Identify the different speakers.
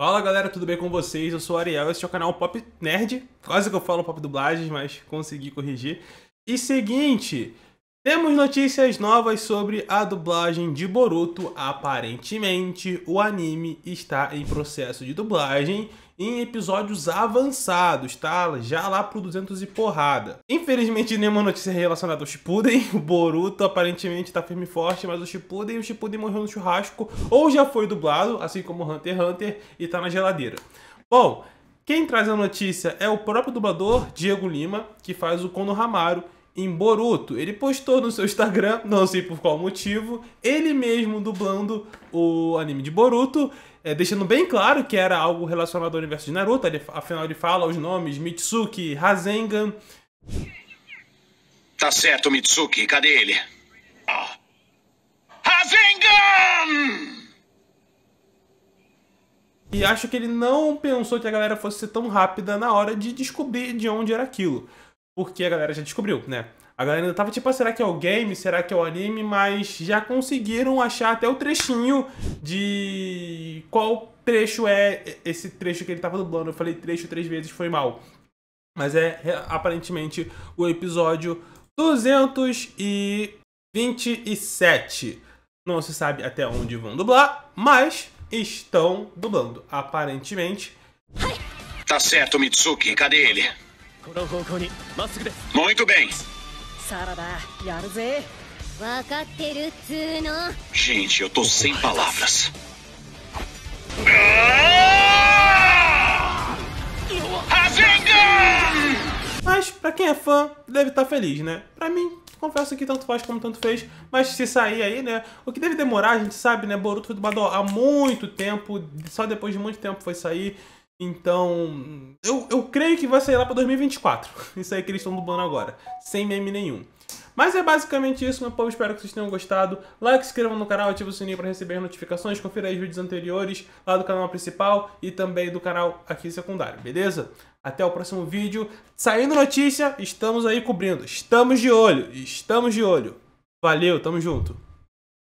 Speaker 1: Fala galera, tudo bem com vocês? Eu sou o Ariel, esse é o canal Pop Nerd. Quase que eu falo pop dublagem, mas consegui corrigir. E seguinte, temos notícias novas sobre a dublagem de Boruto. Aparentemente, o anime está em processo de dublagem em episódios avançados, tá? Já lá pro 200 e porrada. Infelizmente, nenhuma notícia relacionada ao Shippuden. O Boruto aparentemente tá firme e forte, mas o Shippuden, o Shippuden morreu no churrasco ou já foi dublado, assim como Hunter x Hunter, e tá na geladeira. Bom, quem traz a notícia é o próprio dublador, Diego Lima, que faz o Konohamaru, Hamaru em Boruto. Ele postou no seu Instagram, não sei por qual motivo, ele mesmo dublando o anime de Boruto, é, deixando bem claro que era algo relacionado ao universo de Naruto. Ele, afinal, ele fala os nomes Mitsuki, Rasengan.
Speaker 2: Tá certo, Mitsuki. Cadê ele? Ah.
Speaker 1: Rasengan! E acho que ele não pensou que a galera fosse ser tão rápida na hora de descobrir de onde era aquilo porque a galera já descobriu, né? A galera ainda tava tipo, ah, será que é o game? Será que é o anime? Mas já conseguiram achar até o trechinho de qual trecho é esse trecho que ele tava dublando. Eu falei trecho três vezes, foi mal. Mas é, é aparentemente o episódio 227. Não se sabe até onde vão dublar, mas estão dublando, aparentemente.
Speaker 2: Tá certo, Mitsuki, cadê ele? Muito bem. Gente, eu tô sem palavras.
Speaker 1: Mas, pra quem é fã, deve estar tá feliz, né? Pra mim, confesso que tanto faz como tanto fez, mas se sair aí, né? O que deve demorar, a gente sabe, né? Boruto foi dublado há muito tempo, só depois de muito tempo foi sair. Então, eu, eu creio que vai sair lá para 2024. Isso aí que eles estão dublando agora, sem meme nenhum. Mas é basicamente isso, meu povo. Espero que vocês tenham gostado. Like, se inscrevam no canal, ative o sininho para receber notificações. Confira aí os vídeos anteriores lá do canal principal e também do canal aqui secundário, beleza? Até o próximo vídeo. Saindo notícia, estamos aí cobrindo. Estamos de olho, estamos de olho. Valeu, tamo junto.